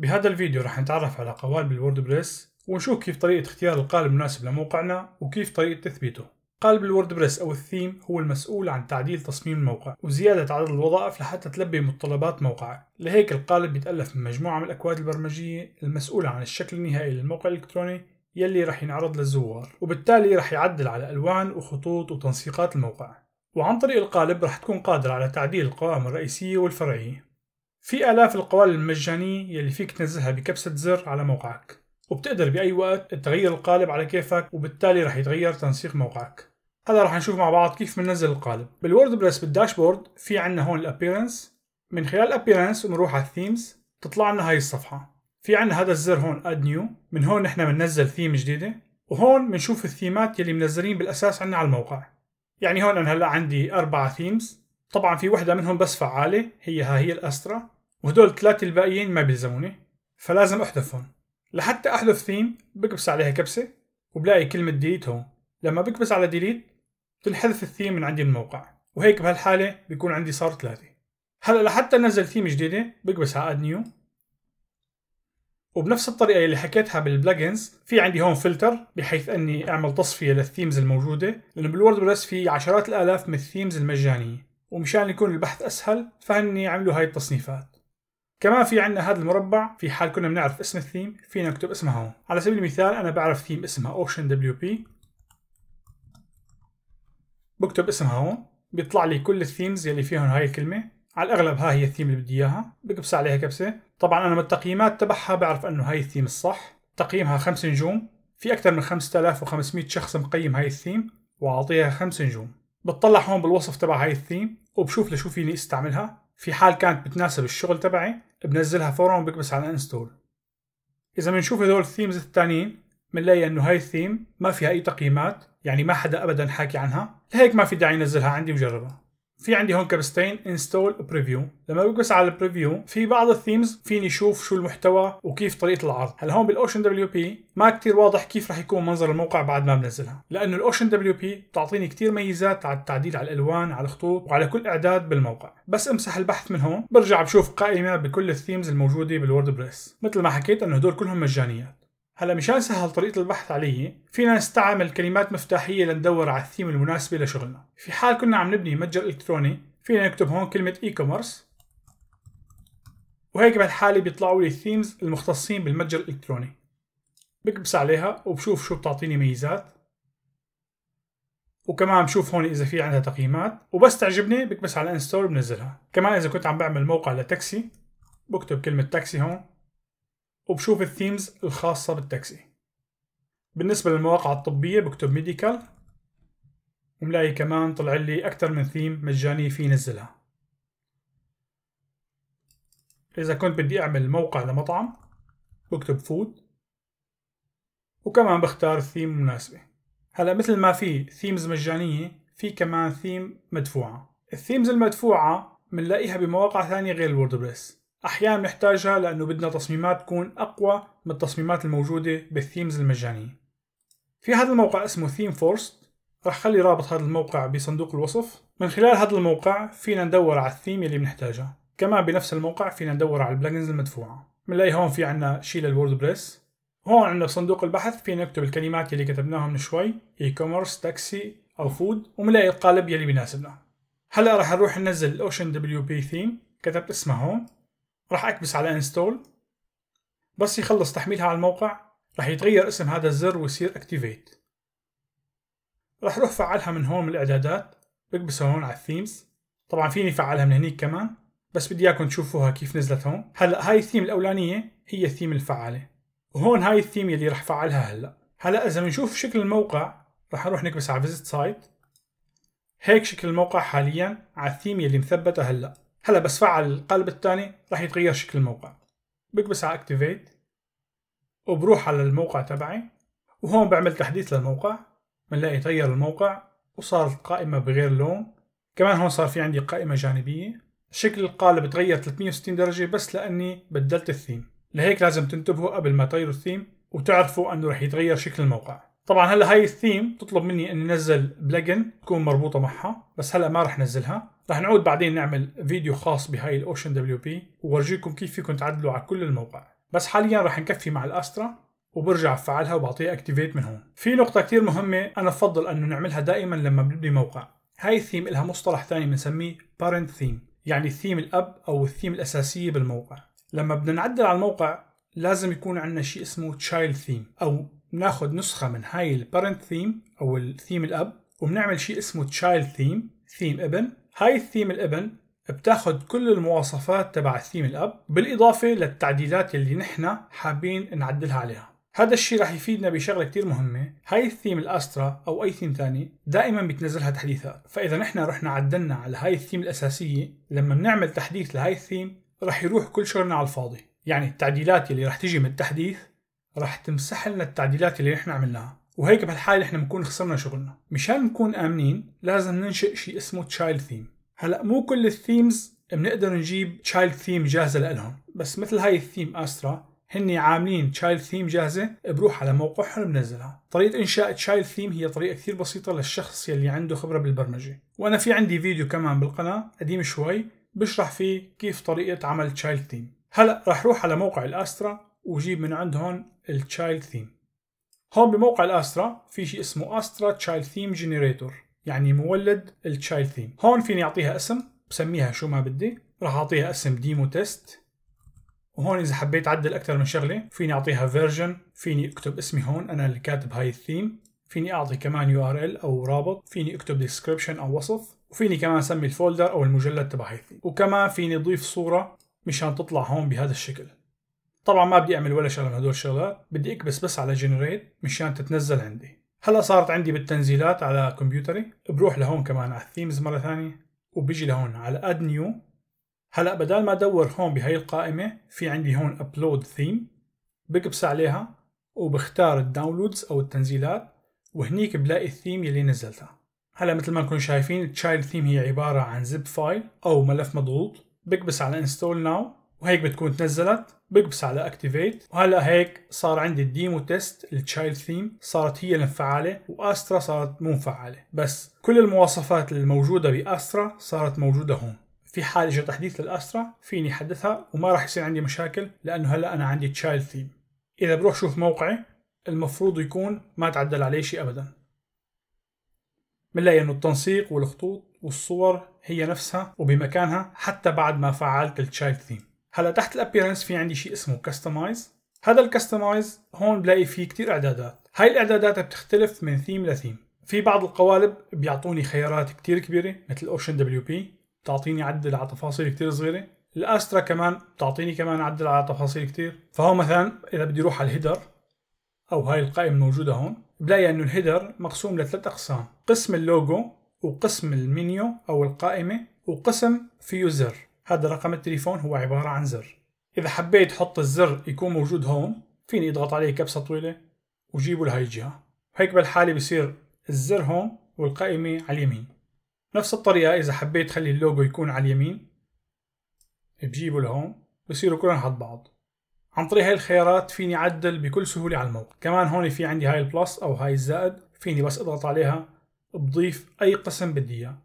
بهذا الفيديو راح نتعرف على قوالب الووردبريس ونشوف كيف طريقة اختيار القالب المناسب لموقعنا وكيف طريقة تثبيته قالب الووردبريس أو الثيم هو المسؤول عن تعديل تصميم الموقع وزيادة عدد الوظائف لحتى تلبي متطلبات موقعك لهيك القالب بيتألف من مجموعة من الأكواد البرمجية المسؤولة عن الشكل النهائي للموقع الإلكتروني يلي راح ينعرض للزوار وبالتالي راح يعدل على ألوان وخطوط وتنسيقات الموقع وعن طريق القالب راح تكون قادر على تعديل القوائم الرئيسية والفرعية في آلاف القوالب المجانية يلي فيك تنزلها بكبسة زر على موقعك وبتقدر بأي وقت تغير القالب على كيفك وبالتالي رح يتغير تنسيق موقعك هلا رح نشوف مع بعض كيف بننزل القالب بالووردبريس بالداشبورد في عنا هون الابييرنس من خلال الابييرنس بنروح على الثيمز تطلع لنا هاي الصفحة في عنا هذا الزر هون اد نيو من هون نحن بننزل ثيم جديدة وهون بنشوف الثيمات يلي منزلين بالاساس عنا على الموقع يعني هون انا هلا عندي اربع ثيمز طبعا في وحده منهم بس فعاله هي ها هي الاسترا وهدول الثلاثه الباقيين ما بيلزموني فلازم احذفهم لحتى احذف ثيم بكبس عليها كبسه وبلاقي كلمه ديليت هون لما بكبس على ديليت بتنحذف الثيم من عندي الموقع وهيك بهالحاله بيكون عندي صار ثلاثه هلا لحتى انزل ثيم جديده بكبس على اد نيو وبنفس الطريقه اللي حكيتها بالبلجنز في عندي هون فلتر بحيث اني اعمل تصفيه للثيمز الموجوده لانه بالوردبريس في عشرات الالاف من الثيمز المجانيه ومشان يكون البحث أسهل فهني عملوا هاي التصنيفات كمان في عندنا هذا المربع في حال كنا بنعرف اسم الثيم فينا نكتب اسمها هون على سبيل المثال أنا بعرف ثيم اسمها Ocean WP بكتب اسمها هون بيطلع لي كل الثيمز يلي فيهم هاي الكلمة على الأغلب ها هي الثيم اللي بدي إياها بكبس عليها كبسة طبعا أنا من التقييمات تبعها بعرف أنه هاي الثيم الصح تقييمها خمس نجوم في أكثر من 5500 شخص مقيم هاي الثيم وأعطيها خمس نجوم بتطلع هون بالوصف تبع هاي الثيم وبشوف لشو فيني استعملها في حال كانت بتناسب الشغل تبعي بنزلها فورا وبكبس على انستول اذا بنشوف هدول الثيمز الثانيين بنلاقي انه هاي الثيم ما فيها اي تقييمات يعني ما حدا ابدا حاكي عنها لهيك ما في داعي نزلها عندي وجربها في عندي هون كبستين انستول بريفيو لما بقص على البريفيو في بعض الثيمز فيني اشوف شو المحتوى وكيف طريقه العرض هلا هون بالاوشن دبليو بي ما كتير واضح كيف رح يكون منظر الموقع بعد ما بنزلها لانه الاوشن دبليو بي بتعطيني كتير ميزات على التعديل على الالوان على الخطوط وعلى كل اعداد بالموقع بس امسح البحث من هون برجع بشوف قائمه بكل الثيمز الموجوده بالوردبريس مثل ما حكيت انه هدول كلهم مجانيات هلا مشان سهل طريقة البحث علي فينا نستعمل كلمات مفتاحية لندور على الثيم المناسبة لشغلنا في حال كنا عم نبني متجر إلكتروني فينا نكتب هون كلمة إي كوميرس وهيك بهالحاله بيطلعوا لي الثيمز المختصين بالمتجر الإلكتروني بكبس عليها وبشوف شو بتعطيني ميزات وكمان بشوف هون اذا في عندها تقييمات وبس تعجبني بكبس على انستول بنزلها كمان اذا كنت عم بعمل موقع لتاكسي بكتب كلمة تاكسي هون وبشوف الثيمز الخاصة بالتاكسي بالنسبة للمواقع الطبية بكتب ميديكال وملاقي كمان طلع لي أكثر من ثيم مجانية في نزلها إذا كنت بدي أعمل موقع لمطعم بكتب فود وكمان بختار الثيم المناسبة هلا مثل ما في ثيمز مجانية في كمان ثيم مدفوعة الثيمز المدفوعة بنلاقيها بمواقع ثانية غير الووردبريس احيانا بنحتاجها لانه بدنا تصميمات تكون اقوى من التصميمات الموجوده بالثيمز المجانيه في هذا الموقع اسمه ثيم فورست رح خلي رابط هذا الموقع بصندوق الوصف من خلال هذا الموقع فينا ندور على الثيم اللي بنحتاجها كمان بنفس الموقع فينا ندور على البلجنز المدفوعه بنلاقي هون في عنا شيء للووردبريس هون عندنا بصندوق البحث فينا نكتب الكلمات اللي كتبناها من شوي اي كوميرس تاكسي او فود وبنلاقي القالب يلي بيناسبنا هلا رح نروح ننزل الاوشن دبليو بي ثيم كتبت اسمها هون راح اكبس على انستول بس يخلص تحميلها على الموقع راح يتغير اسم هذا الزر ويصير اكتيفيت راح اروح فعلها من هون من الاعدادات بكبسها هون على الثيمز طبعا فيني فعلها من هنيك كمان بس بدي اياكم تشوفوها كيف نزلت هون هلا هاي الثيم الاولانيه هي الثيم الفعاله وهون هاي الثيم اللي راح فعلها هلا هلا اذا بنشوف شكل الموقع راح اروح نكبس على فيزيت سايت هيك شكل الموقع حاليا على الثيم اللي مثبته هلا هلا بس فعل القالب الثاني راح يتغير شكل الموقع بكبس على اكتيفيت وبروح على الموقع تبعي وهون بعمل تحديث للموقع بنلاقي تغير الموقع وصار القائمة بغير لون كمان هون صار في عندي قائمة جانبية شكل القالب تغير 360 درجة بس لأني بدلت الثيم لهيك لازم تنتبهوا قبل ما تغيروا الثيم وتعرفوا أنه رح يتغير شكل الموقع طبعا هلا هاي الثيم تطلب مني اني انزل بلجن تكون مربوطه معها بس هلا ما رح نزلها رح نعود بعدين نعمل فيديو خاص بهاي الاوشن دبليو بي وورجيكم كيف فيكم تعدلوا على كل الموقع بس حاليا رح نكفي مع الاسترا وبرجع بفعلها وبعطيها اكتيفيت من هون في نقطة كثير مهمة أنا بفضل أنه نعملها دائما لما بنبني موقع هاي الثيم لها مصطلح ثاني بنسميه parent theme يعني الثيم الأب أو الثيم الأساسية بالموقع لما بدنا نعدل على الموقع لازم يكون عندنا شيء اسمه child theme أو بناخذ نسخة من هاي البارنت ثيم أو الثيم الأب وبنعمل شيء اسمه تشايلد ثيم ثيم ابن هاي الثيم الابن بتاخذ كل المواصفات تبع الثيم الاب بالاضافه للتعديلات اللي نحن حابين نعدلها عليها هذا الشيء رح يفيدنا بشغله كثير مهمه هاي الثيم الاسترا او اي ثيم ثاني دائما بتنزلها تحديثات فاذا نحن رحنا عدلنا على هاي الثيم الاساسيه لما بنعمل تحديث لهاي الثيم رح يروح كل شغلنا على الفاضي يعني التعديلات اللي رح تجي من التحديث راح تمسح لنا التعديلات اللي نحن عملناها وهيك بهالحالة نحن بنكون خسرنا شغلنا مشان نكون آمنين لازم ننشئ شيء اسمه تشايلد ثيم هلا مو كل الثيمز بنقدر نجيب تشايلد ثيم جاهزة لهم بس مثل هاي الثيم استرا هن عاملين تشايلد ثيم جاهزة بروح على موقعهم بنزلها طريقة إنشاء تشايلد ثيم هي طريقة كثير بسيطة للشخص يلي عنده خبرة بالبرمجة وأنا في عندي فيديو كمان بالقناة قديم شوي بشرح فيه كيف طريقة عمل تشايلد ثيم هلا راح روح على موقع الاسترا وجيب من عندهم التشايلد ثيم هون بموقع الاسترا في شيء اسمه استرا تشايلد ثيم جنريتور يعني مولد التشايلد ثيم هون فيني اعطيها اسم بسميها شو ما بدي راح اعطيها اسم ديمو تيست وهون اذا حبيت اعدل اكثر من شغله فيني اعطيها فيرجن فيني اكتب اسمي هون انا اللي كاتب هاي الثيم فيني اعطي كمان يو ار ال او رابط فيني اكتب ديسكربشن او وصف وفيني كمان اسمي الفولدر او المجلد تبع هاي الثيم وكمان فيني اضيف صوره مشان تطلع هون بهذا الشكل طبعا ما بدي اعمل ولا شغله من هدول الشغلات بدي اكبس بس على جنريت مشان تتنزل عندي هلا صارت عندي بالتنزيلات على كمبيوتري بروح لهون كمان على الثيمز مره ثانيه وبيجي لهون على اد نيو هلا بدال ما ادور هون بهي القائمه في عندي هون ابلود ثيم بكبس عليها وبختار الداونلودز او التنزيلات وهنيك بلاقي الثيم يلي نزلتها هلا مثل ما نكون شايفين التشايلد ثيم هي عباره عن زب فايل او ملف مضغوط بكبس على انستول ناو وهيك بتكون تنزلت بقبس على اكتيفيت وهلا هيك صار عندي الديمو تيست التشايلد ثيم صارت هي المفعله واسترا صارت مو مفعله بس كل المواصفات الموجوده باسترا صارت موجوده هون في حال اجى تحديث للاسترا فيني احدثها وما راح يصير عندي مشاكل لانه هلا انا عندي تشايلد ثيم اذا بروح شوف موقعي المفروض يكون ما تعدل عليه شيء ابدا بنلاقي انه التنسيق والخطوط والصور هي نفسها وبمكانها حتى بعد ما فعلت التشايلد ثيم هلا تحت الابيرنس في عندي شيء اسمه كستمايز هذا الكستمايز هون بلاقي فيه كتير اعدادات هاي الاعدادات بتختلف من ثيم لثيم في بعض القوالب بيعطوني خيارات كتير كبيرة مثل اوشن دبليو بي بتعطيني عدل على تفاصيل كتير صغيرة الاسترا كمان بتعطيني كمان عدل على تفاصيل كتير فهو مثلا اذا بدي اروح على الهيدر او هاي القائمة موجودة هون بلاقي انه الهيدر مقسوم لثلاث اقسام قسم اللوجو وقسم المنيو او القائمة وقسم فيه زر هذا رقم التليفون هو عبارة عن زر إذا حبيت حط الزر يكون موجود هون فيني أضغط عليه كبسة طويلة وجيبه لهي الجهة هيك بالحالة بصير الزر هون والقائمة على اليمين نفس الطريقة إذا حبيت خلي اللوجو يكون على اليمين بجيبه لهون بصيروا كلهم حد بعض عن طريق هاي الخيارات فيني عدل بكل سهولة على الموقع كمان هون في عندي هاي البلس أو هاي الزائد فيني بس أضغط عليها بضيف أي قسم بدي إياه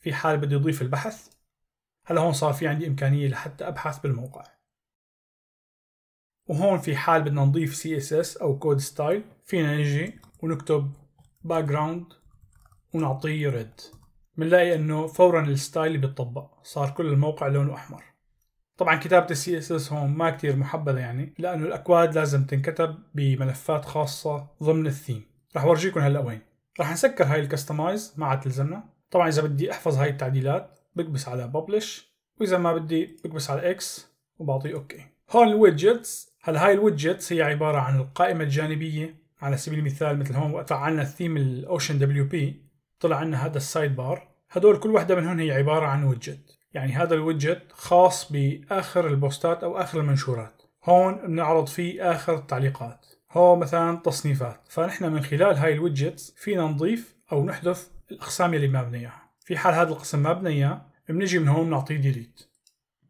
في حال بدي أضيف البحث هلا هون صار في عندي إمكانية لحتى أبحث بالموقع وهون في حال بدنا نضيف CSS أو كود ستايل فينا نجي ونكتب background ونعطيه red بنلاقي انه فورا الستايل بيتطبق صار كل الموقع لونه احمر طبعا كتابة السي اس اس هون ما كتير محبذة يعني لأنه الأكواد لازم تنكتب بملفات خاصة ضمن الثيم رح ورجيكم هلا وين رح نسكر هاي الكستمايز ما عاد تلزمنا طبعا إذا بدي أحفظ هاي التعديلات بكبس على ببلش واذا ما بدي بكبس على اكس وبعطيه اوكي هون الويدجتس هلا هاي الويدجتس هي عباره عن القائمه الجانبيه على سبيل المثال مثل هون وقت فعلنا الثيم الاوشن دبليو بي طلع عنا هذا السايد بار هدول كل وحده منهم هي عباره عن ويدجت يعني هذا الويدجت خاص باخر البوستات او اخر المنشورات هون بنعرض فيه اخر التعليقات هو مثلا تصنيفات فنحن من خلال هاي الويدجتس فينا نضيف او نحذف الاقسام اللي ما بدنا اياها في حال هذا القسم ما اياه بنجي من هون بنعطيه ديليت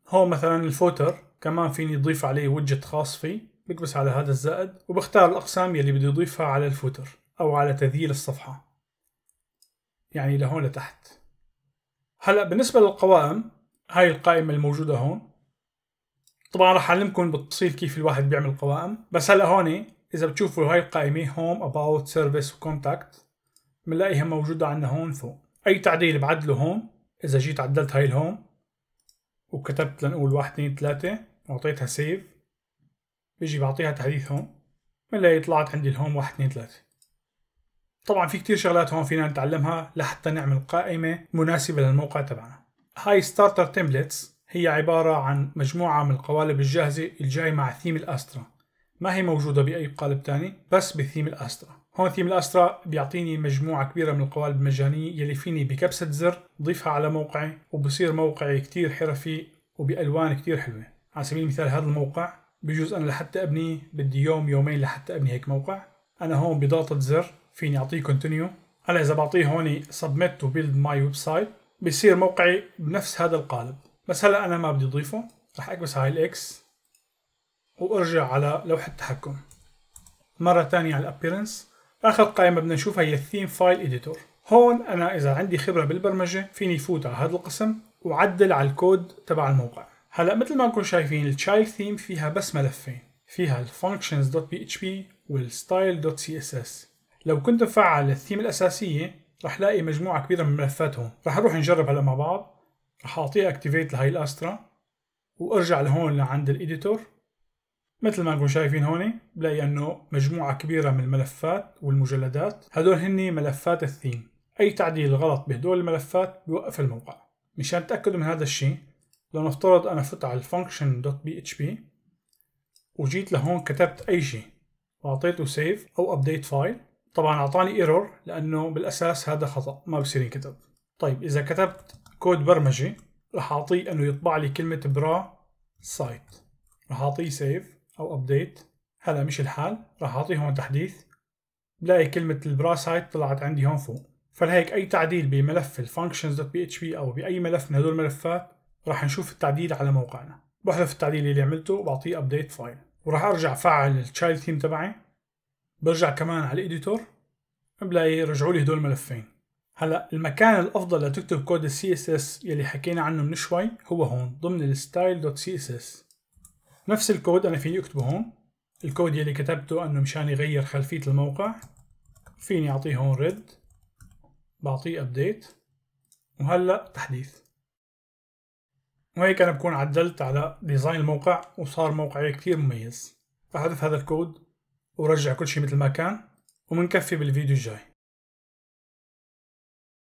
هون مثلا الفوتر كمان فيني اضيف عليه وجت خاص فيه بكبس على هذا الزائد وبختار الاقسام يلي بدي اضيفها على الفوتر او على تذييل الصفحه يعني لهون لتحت هلا بالنسبه للقوائم هاي القائمه الموجوده هون طبعا راح اعلمكم بالتفصيل كيف الواحد بيعمل قوائم بس هلا هون اذا بتشوفوا هاي القائمه هوم اباوت سيرفيس وكونتاكت بنلاقيها موجوده عندنا هون فوق اي تعديل بعدله هون اذا جيت عدلت هاي الهوم وكتبت لنقول واحد اثنين ثلاثة واعطيتها سيف بيجي بعطيها تحديث هون بنلاقي طلعت عندي الهوم واحد اثنين ثلاثة طبعا في كتير شغلات هون فينا نتعلمها لحتى نعمل قائمة مناسبة للموقع تبعنا هاي ستارتر تمبلتس هي عبارة عن مجموعة من القوالب الجاهزة الجاي مع ثيم الأسترا ما هي موجودة بأي قالب تاني بس بثيم الأسترا هون ثيم الاسترا بيعطيني مجموعة كبيرة من القوالب مجانية يلي فيني بكبسة زر ضيفها على موقعي وبصير موقعي كتير حرفي وبألوان كتير حلوة على سبيل المثال هذا الموقع بجوز أنا لحتى أبنيه بدي يوم يومين لحتى أبني هيك موقع أنا هون بضغطة زر فيني أعطيه كونتينيو هلا إذا بعطيه هون سبميت تو بيلد ماي ويب سايت بصير موقعي بنفس هذا القالب بس هلا أنا ما بدي أضيفه رح أكبس هاي الإكس وأرجع على لوحة التحكم مرة ثانية على الأبيرنس اخر قائمه بدنا نشوفها هي الثيم فايل اديتور هون انا اذا عندي خبره بالبرمجه فيني فوت على هذا القسم وعدل على الكود تبع الموقع هلا مثل ما انكم شايفين التشايلد ثيم فيها بس ملفين فيها الفانكشنز دوت بي اتش بي والستايل دوت سي اس اس لو كنت مفعل الثيم الاساسيه رح لاقي مجموعه كبيره من الملفات هون رح نروح نجرب هلا مع بعض رح اعطيها اكتيفيت لهي الاسترا وارجع لهون لعند الايديتور مثل ما نكون شايفين هون بلاقي انه مجموعة كبيرة من الملفات والمجلدات هدول هن ملفات الثيم اي تعديل غلط بهدول الملفات بيوقف الموقع مشان تأكدوا من هذا الشيء لنفترض انا فت على function.php وجيت لهون كتبت اي شيء واعطيته سيف او ابديت فايل طبعا اعطاني ايرور لانه بالاساس هذا خطا ما بصير ينكتب طيب اذا كتبت كود برمجي راح اعطيه انه يطبع لي كلمه برا سايت راح اعطيه سيف أو أبديت هلا مش الحال راح أعطيه هون تحديث بلاقي كلمة البراسايت طلعت عندي هون فوق فلهيك أي تعديل بملف الفانكشنز دوت بي اتش بي أو بأي ملف من هدول الملفات راح نشوف التعديل على موقعنا بحذف التعديل اللي عملته وبعطيه أبديت فايل وراح أرجع فعل التشايلد ثيم تبعي برجع كمان على الايديتور بلاقي رجعوا لي هدول الملفين هلا المكان الافضل لتكتب كود السي اس اس يلي حكينا عنه من شوي هو هون ضمن الستايل دوت سي اس اس نفس الكود أنا فيني أكتبه هون الكود يلي كتبته أنه مشان يغير خلفية الموقع فيني أعطيه هون ريد بعطيه أبديت وهلأ تحديث وهيك أنا بكون عدلت على ديزاين الموقع وصار موقعي كتير مميز بحذف هذا الكود ورجع كل شيء مثل ما كان ومنكفي بالفيديو الجاي